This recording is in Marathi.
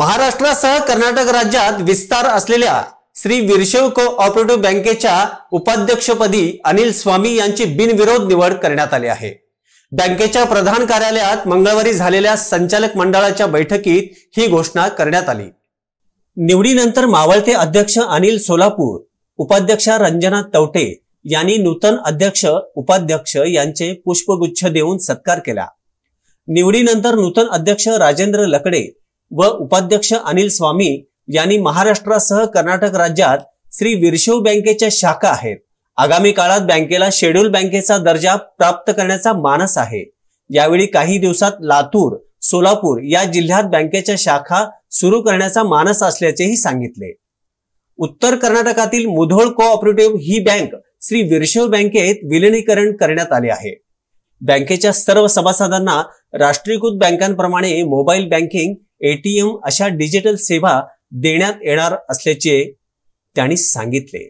महाराष्ट्रासह कर्नाटक राज्यात विस्तार असलेल्या श्री विरशेव ऑपरेटिव्ह बँकेच्या उपाध्यक्षपदी अनिल स्वामी यांची बिनविरोध निवड करण्यात आली आहे बँकेच्या प्रधान कार्यालयात मंगळवारी झालेल्या संचालक मंडळाच्या बैठकीत ही घोषणा करण्यात आली निवडीनंतर मावळते अध्यक्ष अनिल सोलापूर उपाध्यक्ष रंजना तवटे यांनी नूतन अध्यक्ष उपाध्यक्ष यांचे पुष्पगुच्छ देऊन सत्कार केला निवडीनंतर नूतन अध्यक्ष राजेंद्र लकडे व उपाध्यक्ष अनिल स्वामी यांनी महाराष्ट्रासह कर्नाटक राज्यात श्री विरशेव बँकेच्या शाखा आहेत आगामी काळात बँकेला शेड्यूल बँकेचा दर्जा प्राप्त करण्याचा मानस आहे यावेळी काही दिवसात लातूर सोलापूर या जिल्ह्यात बँकेच्या शाखा सुरू करण्याचा मानस असल्याचेही सांगितले उत्तर कर्नाटकातील मुधोळ कोऑपरेटिव्ह ही बँक श्री विरशेव बँकेत विलिनीकरण करण्यात आले आहे बँकेच्या सर्व सभासदांना राष्ट्रीयकृत बँकांप्रमाणे मोबाईल बँकिंग एटीएम अशा डिजिटल सेवा देण्यात येणार असल्याचे त्यांनी सांगितले